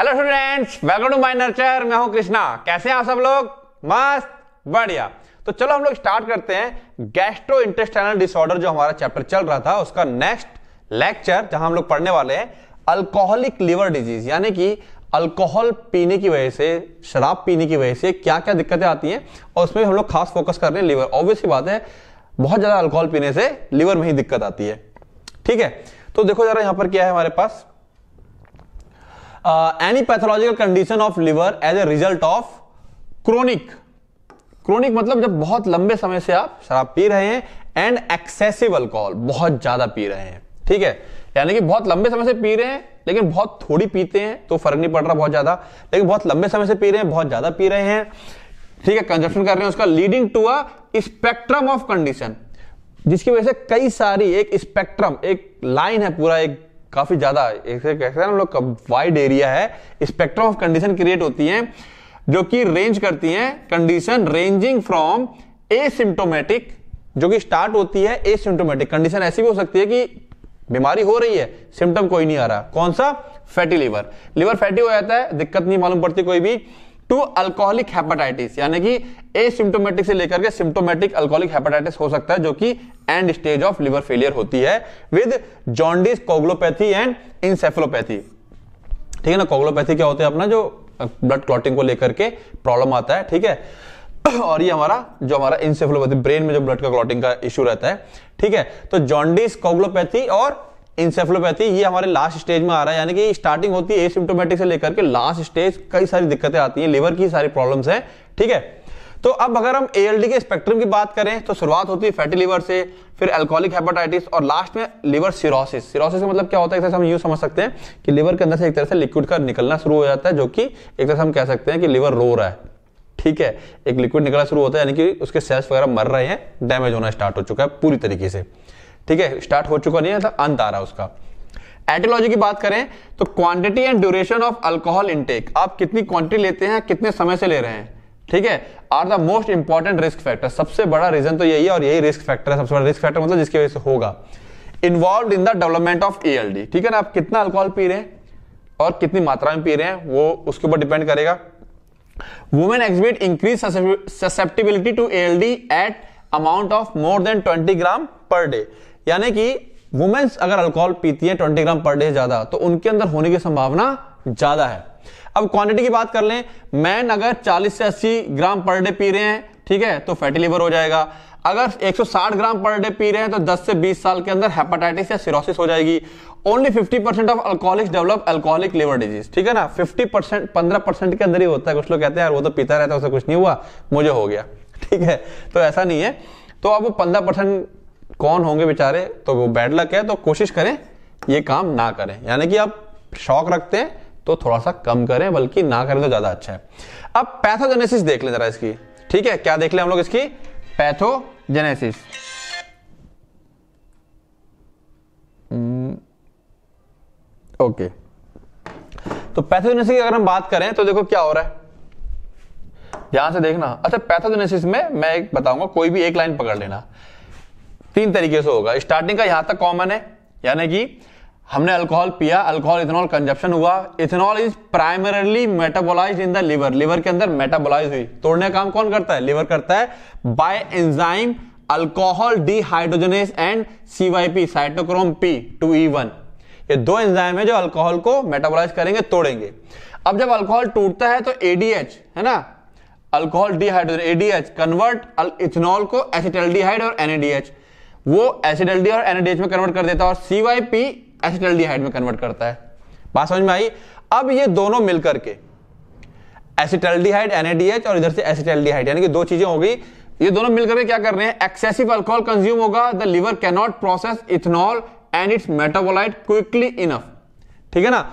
hello students welcome to my nurture मैं हूं कृष्णा कैसे हैं आप सब लोग मस्त बढ़िया तो चलो हम लोग स्टार्ट करते हैं गैस्ट्रो इंटेस्टाइनल डिसऑर्डर जो हमारा चैप्टर चल रहा था उसका नेक्स्ट लेक्चर जहां हम लोग पढ़ने वाले हैं अल्कोहलिक लिवर डिजीज यानी कि अल्कोहल पीने की वजह से शराब पीने की वजह से क्या क्या दिक्कतें आती हैं और उसमें हम लोग खास फोकस कर रहे हैं लिवर ऑब्वियसली बात है बहुत ज्यादा अल्कोहल पीने से लिवर में ही दिक्कत आती है ठीक है तो देखो जरा यहां पर क्या है हमारे पास any pathological condition of liver as a result of chronic chronic मतलब जब बहुत लंबे समय से आप शराब पी रहे हैं एंड एक्सेसिव अल्कोहल बहुत ज्यादा पी रहे हैं ठीक है यानी कि बहुत लंबे समय से पी रहे हैं लेकिन बहुत थोड़ी पीते हैं तो फर्क नहीं पड़ रहा बहुत ज्यादा लेकिन बहुत लंबे समय से पी रहे हैं बहुत ज्यादा पी रहे हैं ठीक है कंजप्शन कर रहे हैं उसका leading to a spectrum of condition जिसकी वजह से कई सारी एक स्पेक्ट्रम एक लाइन है पूरा एक काफी ज्यादा कहते हैं हम लोग वाइड एरिया है स्पेक्ट्रम ऑफ कंडीशन क्रिएट होती है जो कि रेंज करती हैं कंडीशन रेंजिंग फ्रॉम एसिम्टोमेटिक जो कि स्टार्ट होती है एसिम्टोमेटिक कंडीशन ऐसी भी हो सकती है कि बीमारी हो रही है सिम्टम कोई नहीं आ रहा कौन सा फैटी लिवर लीवर फैटी हो जाता है दिक्कत नहीं मालूम पड़ती कोई भी टू अल्कोहलिक हेपेटाइटिस यानी कि ए सिम्टोमेटिक से लेकर के सिम्टोमेटिक अल्कोहलिक हेपेटाइटिस हो सकता है जो कि end stage of liver failure होती है with jaundice coagulopathy and encephalopathy ठीक है ना कोग्लोपैथी क्या होते हैं अपना जो ब्लड क्लॉटिंग को लेकर के प्रॉब्लम आता है ठीक है और ये हमारा जो हमारा इंसेफेलोपैथी ब्रेन में जो ब्लड का क्लॉटिंग का इश्यू रहता है ठीक है तो जॉन्डिस कोग्लोपैथी और इंसेफ्लोपैथी ये हमारे लास्ट स्टेज में आ रहा है यानी कि स्टार्टिंग होती है एसिम्टोमेटिक से लेकर के लास्ट स्टेज कई सारी दिक्कतें आती हैं लिवर की सारी प्रॉब्लम्स हैं ठीक है तो अब अगर हम ए के स्पेक्ट्रम की बात करें तो शुरुआत होती है फैटी लीवर से फिर एल्कोहलिक हेपेटाइटिस और लास्ट में लीवर सिरोसिस सिरोसिस का मतलब क्या होता है एक तरह से हम यूँ समझ सकते हैं कि लीवर के अंदर से एक तरह से लिक्विड का निकलना शुरू हो जाता है जो कि एक तरह से हम कह सकते हैं कि लीवर रो रहा है ठीक है एक लिक्विड निकलना शुरू होता है यानी कि उसके सेल्स वगैरह मर रहे हैं डैमेज होना स्टार्ट हो चुका है पूरी तरीके से ठीक है स्टार्ट हो चुका नहीं है मतलब अंत आ रहा है उसका एटोलॉजी की बात करें तो quantity and duration of alcohol intake आप कितनी क्वांटिटी लेते हैं कितने समय से ले रहे हैं ठीक है are the most important risk factor सबसे बड़ा रीजन तो यही है और यही रिस्क फैक्टर है सबसे बड़ा रिस्क फैक्टर मतलब जिसकी वजह से होगा involve in the development of ALD ठीक है ना आप कितना अल्कोहल पी रहे हैं और कितनी मात्रा में पी रहे हैं वो उसके ऊपर डिपेंड करेगा women exhibit increased susceptibility to a at amount of more than twenty gram per day यानी कि वुमेन्स अगर अल्कोहल पीती है ट्वेंटी ग्राम पर डे ज्यादा तो उनके अंदर होने की संभावना ज्यादा है अब क्वांटिटी की बात कर लें मैन अगर 40 से 80 ग्राम पर डे पी रहे हैं ठीक है तो फैटी लिवर हो जाएगा अगर 160 ग्राम पर डे पी रहे हैं तो 10 से 20 साल के अंदर हेपाटाइटिस या सिरोसिस हो जाएगी only 50 percent of alcoholic develop alcoholic liver disease ठीक है ना 50 परसेंट पंद्रह परसेंट के अंदर ही होता है कुछ लोग कहते हैं यार वो तो पीता रहता है उसे कुछ नहीं हुआ मुझे हो गया ठीक है तो ऐसा नहीं है तो अब वो पंद्रह परसेंट कौन होंगे बेचारे तो वो बैड लक है तो कोशिश करें ये काम ना करें यानी कि आप शौक रखते हैं तो थोड़ा सा कम करें बल्कि ना करें तो ज्यादा अच्छा है अब पैथोजेनेसिस देख लें जरा इसकी ठीक है क्या देख लें हम लोग इसकी पैथोजेनेसिस ओके हम्म, तो पैथोजेनेसिस की अगर हम बात करें तो देखो क्या हो रहा है यहां से देखना अच्छा पैथोजेनेसिस में मैं एक बताऊंगा कोई भी एक लाइन पकड़ लेना तीन तरीके से होगा स्टार्टिंग का यहां तक कॉमन है यानी कि हमने अल्कोहल पिया अल्कोहल इथेनॉल कंजप्शन हुआ ethanol is primarily metabolize in the liver liver के अंदर मेटाबोलाइज हुई तोड़ने का काम कौन करता है लिवर करता है by enzyme alcohol dehydrogenase and CYP cytochrome P two E one ये दो एंजाइम है जो अल्कोहल को मेटाबोलाइज करेंगे तोड़ेंगे अब जब अल्कोहल टूटता है तो एडीएच है ना alcohol dehydrogen ADH convert ethanol को एसिटल डीहाइड और एनएडीएच वो एसिडल्डी और एनएडीएच में कन्वर्ट कर देता है और सीवाईपी एसिडल्डिहाइड में कन्वर्ट करता है बात समझ में आई अब ये दोनों मिलकर के एसिटल्डिहाइड एनएडीएच और इधर से एसिटल्डिहाइड यानी कि दो चीजें हो गई ये दोनों मिलकर के क्या कर रहे हैं एक्सेसिव अल्कोहल कंज्यूम होगा the liver can not process ethanol and its metabolite quickly enough ठीक है ना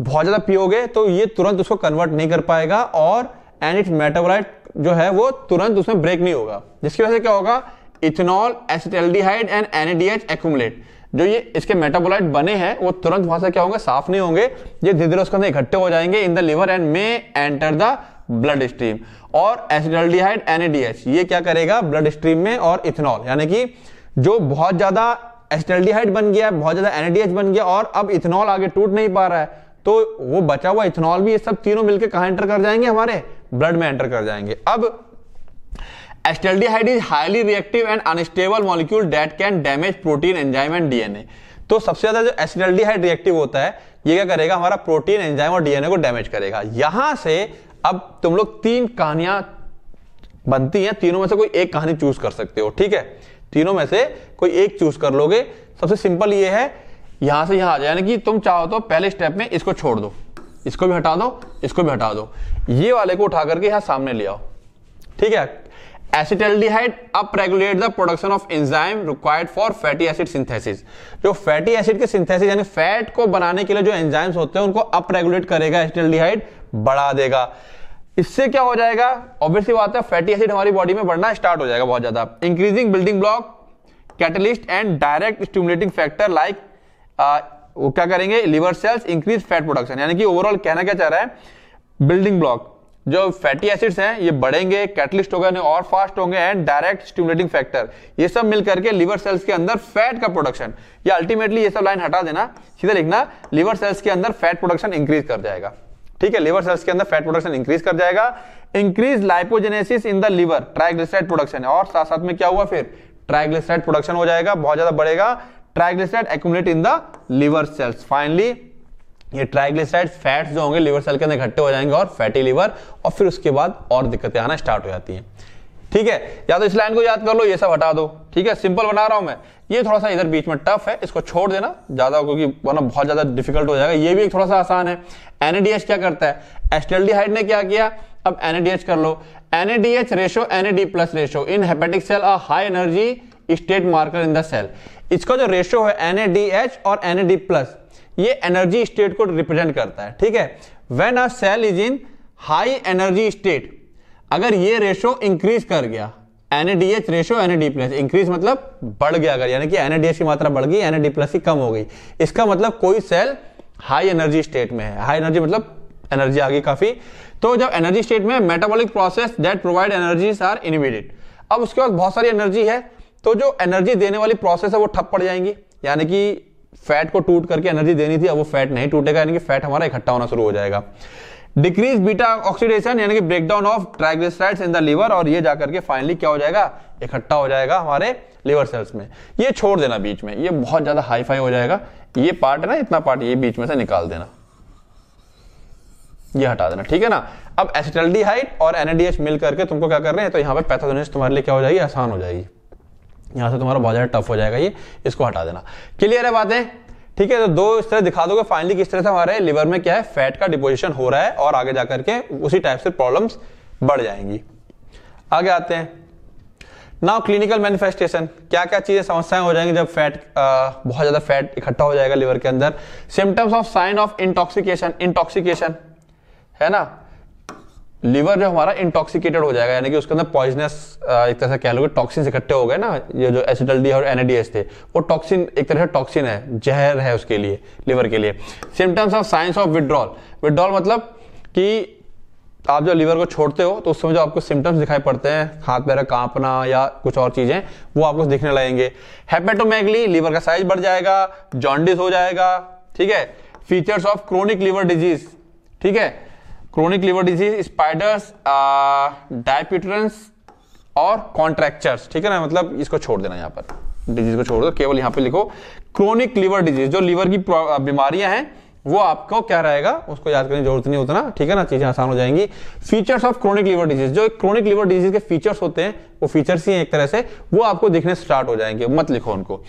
बहुत ज्यादा पियोगे तो ये तुरंत उसको कन्वर्ट नहीं कर पाएगा और एंड इट्स मेटाबोलाइट जो है वो तुरंत उसमें ब्रेक नहीं होगा जिसकी वजह से क्या होगा ethanol acetaldehyde and NADH accumulate जो ये इसके मेटाबोलाइट बने हैं वो तुरंत वहां से क्या होंगे साफ नहीं होंगे ये धीरे धीरे उसके अंदर इकट्ठे हो जाएंगे in the liver and may enter the blood stream और एसिडल्डिहाइड एनएडीएच ये क्या करेगा ब्लड स्ट्रीम में और इथेनॉल यानी कि जो बहुत ज्यादा एसिडल्डिहाइड बन गया है बहुत ज्यादा एनएडीएच बन गया और अब इथेनॉल आगे टूट नहीं पा रहा है तो वो बचा हुआ इथेनॉल भी ये सब तीनों मिलकर कहां एंटर कर जाएंगे हमारे ब्लड में एंटर कर जाएंगे अब acetaldehyde is highly reactive and unstable molecule that can damage protein enzyme and DNA तो सबसे ज्यादा जो एसिडल्डिहाइड रिएक्टिव होता है ये क्या करेगा हमारा प्रोटीन एंजाइम और डीएनए को डैमेज करेगा यहां से अब तुम लोग तीन कहानियां बनती हैं तीनों में से कोई एक कहानी चूज कर सकते हो ठीक है तीनों में से कोई एक चूज कर लोगे सबसे सिंपल ये है यहां से यहां आ जाए कि तुम चाहो तो पहले स्टेप में इसको छोड़ दो इसको भी हटा दो इसको भी हटा दो ये वाले को उठा करके यहां सामने ले आओ ठीक है acetaldehyde up regulate the production of enzyme required for fatty acid synthesis जो फैटी एसिड के सिंथेसिस यानी फैट को बनाने के लिए जो एंजाइम्स होते हैं उनको अप रेगुलेट करेगा एसिटेल्डिहाइड बढ़ा देगा इससे क्या हो जाएगा ऑब्वियसली बात है फैटी एसिड हमारी बॉडी में बढ़ना स्टार्ट हो जाएगा बहुत ज्यादा increasing building block catalyst and direct stimulating factor like वो क्या करेंगे liver cells increase fat production यानी कि ओवरऑल कहना क्या चाह रहा है बिल्डिंग ब्लॉक जो फैटी एसिड्स हैं ये बढ़ेंगे कैटलिस्ट होगा और फास्ट होंगे एंड डायरेक्ट स्टिमुलेटिंग फैक्टर ये सब मिलकर के लिवर सेल्स के अंदर फैट का प्रोडक्शन या अल्टीमेटली ये सब लाइन हटा देना सीधा लिखना लिवर सेल्स के अंदर फैट प्रोडक्शन इंक्रीज कर जाएगा ठीक है लिवर सेल्स के अंदर फैट प्रोडक्शन इंक्रीज कर जाएगा increase lipogenesis in the liver triglyceride production और साथ साथ में क्या हुआ फिर ट्राइग्लिसराइड प्रोडक्शन हो जाएगा बहुत ज्यादा बढ़ेगा triglyceride accumulate in the liver cells finally ये ट्राइग्लिसराइड फैट्स जो होंगे लिवर सेल के अंदर इकट्ठे हो जाएंगे और फैटी लिवर और फिर उसके बाद और दिक्कतें आना स्टार्ट हो जाती हैं ठीक है या तो इस लाइन को याद कर लो ये सब हटा दो ठीक है सिंपल बना रहा हूं मैं ये थोड़ा सा इधर बीच में टफ है इसको छोड़ देना ज्यादा क्योंकि वरना बहुत ज्यादा डिफिकल्ट हो जाएगा ये भी एक थोड़ा सा आसान है एनएडीएच क्या करता है एस्टेल्डिहाइड ने क्या किया अब एनएडीएच कर लो NADH ratio NAD plus ratio in hepatic cell a high energy state marker in the cell इसका जो रेशो है एनएडीएच और एनएडी प्लस ये एनर्जी स्टेट को रिप्रेजेंट करता है ठीक है when a cell is in high energy state अगर ये रेशो इंक्रीज कर गया NADH ratio NAD plus increase मतलब बढ़ गया अगर यानी कि एनएडीएच की मात्रा बढ़ गई एनएडी प्लस कम हो गई इसका मतलब कोई सेल हाई एनर्जी स्टेट में है हाई एनर्जी मतलब एनर्जी आ गई काफी तो जब एनर्जी स्टेट में metabolic process that provide energies are inhibited अब उसके बाद बहुत सारी एनर्जी है तो जो एनर्जी देने वाली प्रोसेस है वो ठप पड़ जाएंगी यानी कि फैट को टूट करके एनर्जी देनी थी अब वो फैट नहीं टूटेगा यानी कि फैट हमारा इकट्ठा होना शुरू हो जाएगा डिक्रीज बीटा ऑक्सीडेशन यानी कि breakdown of triglycerides in the liver और ये जाकर के फाइनली क्या हो जाएगा इकट्ठा हो जाएगा हमारे लिवर सेल्स में ये छोड़ देना बीच में ये बहुत ज्यादा हाई फाई हो जाएगा ये पार्ट है ना इतना पार्ट ये बीच में से निकाल देना ये हटा देना ठीक है ना अब एसिटल्डी हाइट और एनएडीएच मिल करके तुमको क्या कर रहे हैं तो यहां पे पैथोजेनेस तुम्हारे लिए क्या हो जाएगी आसान हो जाएगी यहां से तुम्हारा बहुत ज़्यादा टफ हो जाएगा ये इसको हटा देना क्लियर है बातें ठीक है तो दो इस तरह दिखा दोगे फाइनली किस तरह से हमारे लिवर में क्या है फैट का डिपोजिशन हो रहा है और आगे जाकर के उसी टाइप से प्रॉब्लम बढ़ जाएंगी आगे आते हैं नाउ क्लिनिकल मैनिफेस्टेशन क्या क्या चीजें समस्याएं हो जाएंगी जब फैट बहुत ज्यादा फैट इकट्ठा हो जाएगा लिवर के अंदर symptoms of sign of intoxication intoxication है ना लिवर जो हमारा इंटॉक्सिकेटेड हो जाएगा यानी कि उसके अंदर पॉइजनस एक तरह से कह लो टॉक्सिन इकट्ठे हो गए ना ये जो एसिटल डी और एनएडीएस थे वो टॉक्सिन एक तरह से टॉक्सिन है जहर है उसके लिए लिवर के लिए symptoms of signs of withdrawal withdrawal मतलब कि आप जब लीवर को छोड़ते हो तो उस समय जो आपको सिम्टम्स दिखाई पड़ते हैं हाथ पैर कांपना या कुछ और चीजें वो आपको दिखने लगेंगे हेपेटोमेगली लीवर का साइज बढ़ जाएगा जॉन्डिस हो जाएगा ठीक है features of chronic liver disease ठीक है chronic liver disease spiders Dupuytren's और कॉन्ट्रैक्चर्स ठीक है ना मतलब इसको छोड़ देना यहां पर डिजीज को छोड़ दो केवल यहां पे लिखो क्रोनिक लिवर डिजीज जो लिवर की बीमारियां हैं वो आपको क्या रहेगा उसको याद करने की जरूरत नहीं उतना ठीक है ना चीजें आसान हो जाएंगी features of chronic liver disease जो क्रोनिक लिवर डिजीज के फीचर्स होते हैं वो फीचर्स ही हैं एक तरह से वो आपको दिखने स्टार्ट हो जाएंगे मत लिखो उनको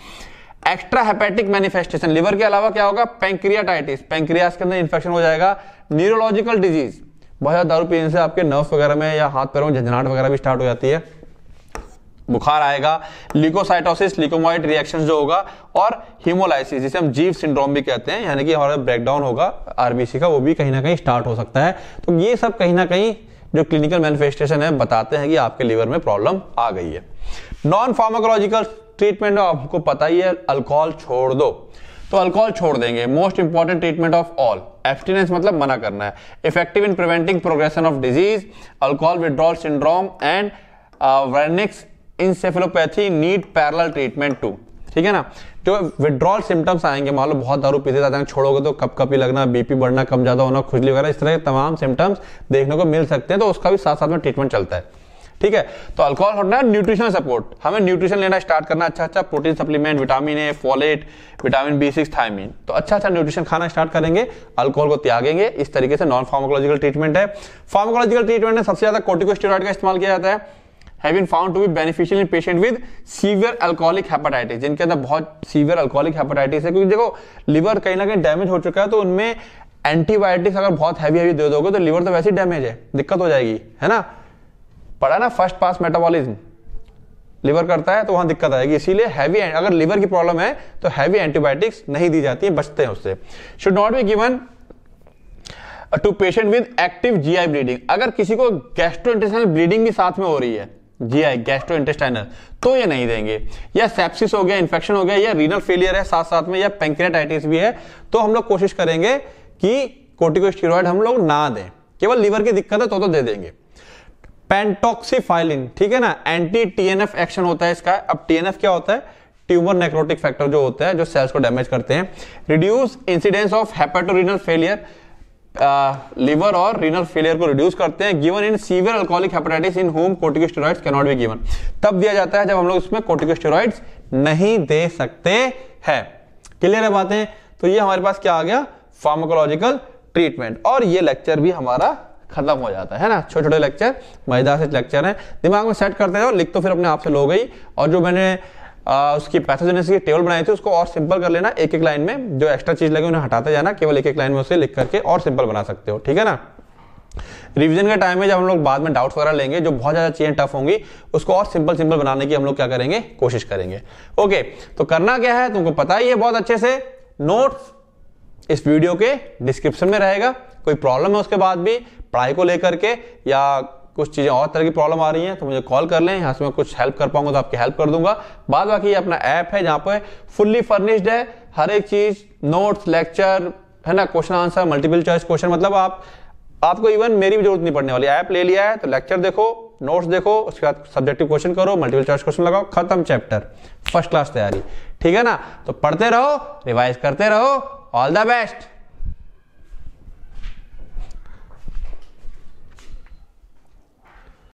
एक्स्ट्रा हेपेटिक मैनिफेस्टेशन लिवर के अलावा क्या होगा पेंक्रियाटाइटिस पेंक्रियास के अंदर इन्फेक्शन हो जाएगा न्यूरोलॉजिकल डिजीज बहुत ज़्यादा दारू पीने से आपके नर्व वगैरह में या हाथ पैरों में झंझनाट वगैरह भी स्टार्ट हो जाती है बुखार आएगा लिकोसाइटोसिस लिकोमॉइड रिएक्शन जो होगा और हीमोलाइसिस जिसे हम जीव सिंड्रोम भी कहते हैं यानी कि हमारा ब्रेकडाउन होगा आरबीसी का वो भी कहीं ना कहीं स्टार्ट हो सकता है तो ये सब कहीं ना कहीं जो क्लिनिकल मैनिफेस्टेशन है बताते हैं कि आपके लीवर में प्रॉब्लम आ गई है नॉन फार्माकोलॉजिकल ट्रीटमेंट आपको पता ही है अल्कोहल छोड़ दो तो अल्कोहल छोड़ देंगे most important treatment of all abstinence मतलब मना करना है effective in preventing progression of disease alcohol withdrawal syndrome and Wernicke's encephalopathy need parallel treatment too ठीक है ना जो विड्रॉल सिम्टम्स आएंगे मान लो बहुत दारू पीते जाते हैं छोड़ोगे तो कप कपी लगना बीपी बढ़ना कम ज्यादा होना खुजली वगैरह इस तरह के तमाम सिम्टम्स देखने को मिल सकते हैं तो उसका भी साथ साथ में ट्रीटमेंट चलता है ठीक है तो अल्कोहल होता है न्यूट्रिशन सपोर्ट हमें न्यूट्रिशन लेना स्टार्ट करना अच्छा अच्छा protein supplement vitamin A folate vitamin B six thiamine तो अच्छा अच्छा न्यूट्रिशन खाना स्टार्ट करेंगे अल्कोहल को त्यागेंगे इस तरीके से नॉन फार्मोकोलॉजिकल ट्रीटमेंट है फार्मोलॉजिकल ट्रीटमेंट में सबसे ज्यादा कोर्टिकोस्टेरॉइड का इस्तेमाल किया जाता है have been found to be beneficial in patient with severe alcoholic hepatitis जिनके अंदर बहुत सीवियर अल्कोहलिक है क्योंकि देखो लिवर कहीं ना कहीं डैमेज हो चुका है तो उनमें एंटीबायोटिक्स अगर बहुत हैवी हैवी दे दोगे तो लिवर तो वैसे ही डैमेज है दिक्कत हो जाएगी है ना पढ़ा ना फर्स्ट पास मेटाबॉलिज्म लिवर करता है तो वहां दिक्कत आएगी इसीलिए हैवी अगर लिवर की प्रॉब्लम है तो हैवी एंटीबायोटिक्स नहीं दी जाती है बचते हैं उससे should not be given to patient with active GI bleeding अगर किसी को गैस्ट्रो इंटेस्टाइनल ब्लीडिंग भी साथ में हो रही है जीआई इंटेस्टाइनल तो ये नहीं देंगे या सेप्सिस हो गया इन्फेक्शन हो गया या रीनल फेलियर है साथ साथ में या पेंक्रेटाइटिस भी है तो हम लोग कोशिश करेंगे कि कोर्टिकोस्टेरॉइड हम लोग ना दें केवल लीवर की दिक्कत है तो तो दे देंगे पेंटोक्सीफाइलिन ठीक है ना एंटी टीएनएफ एक्शन होता है इसका अब टीएनएफ क्या होता है ट्यूमर नेक्रोटिक फैक्टर जो होता है जो सेल्स को डैमेज करते हैं reduce incidence of hepatorenal failure liver और रीनल फेलियर को रिड्यूस करते हैं given in severe alcoholic hepatitis in whom corticosteroids can not be given तब दिया जाता है जब हम लोग इसमें कोर्टिकोस्टेरॉइड्स नहीं दे सकते हैं क्लियर है बातें तो ये हमारे पास क्या आ गया फार्माकोलॉजिकल ट्रीटमेंट और ये लेक्चर भी हमारा खत्म हो जाता है ना छोटे छोटे लेक्चर मजेदार से लेक्चर है दिमाग में सेट करते जाओ लिख तो फिर अपने आप से लोग ही और जो मैंने आ, उसकी पैथोजेनेसिस की टेबल बनाई थी उसको और सिंपल कर लेना एक एक लाइन में जो एक्स्ट्रा चीज लगे उन्हें हटाते जाना केवल एक एक लाइन में उसे लिख करके और सिंपल बना सकते हो ठीक है ना रिवीजन का टाइम है जब हम लोग बाद में डाउट वगैरह लेंगे जो बहुत ज़्यादा चीज़ें टफ होंगी उसको और सिंपल सिंपल बनाने की हम लोग क्या करेंगे कोशिश करेंगे ओके तो करना क्या है तुमको पता ही है बहुत अच्छे से नोट्स इस वीडियो के डिस्क्रिप्शन में रहेगा कोई प्रॉब्लम है उसके बाद भी पढ़ाई को लेकर के या कुछ चीज़ें और तरह की प्रॉब्लम आ रही हैं तो मुझे कॉल कर लें यहाँ से मैं कुछ हेल्प कर पाऊंगा तो आपकी हेल्प कर दूंगा बाद बाकी ये अपना ऐप है जहाँ पे फुल्ली फर्निश्ड है हर एक चीज़ नोट्स लेक्चर है ना question answer multiple choice question मतलब आप आपको इवन मेरी भी जरूरत नहीं पड़ने वाली ऐप ले लिया है तो लेक्चर देखो नोट्स देखो उसके बाद सब्जेक्टिव क्वेश्चन करो मल्टीपल चॉइस क्वेश्चन लगाओ खत्म चैप्टर फर्स्ट क्लास तैयारी ठीक है ना तो पढ़ते रहो रिवाइज करते रहो ऑल द बेस्ट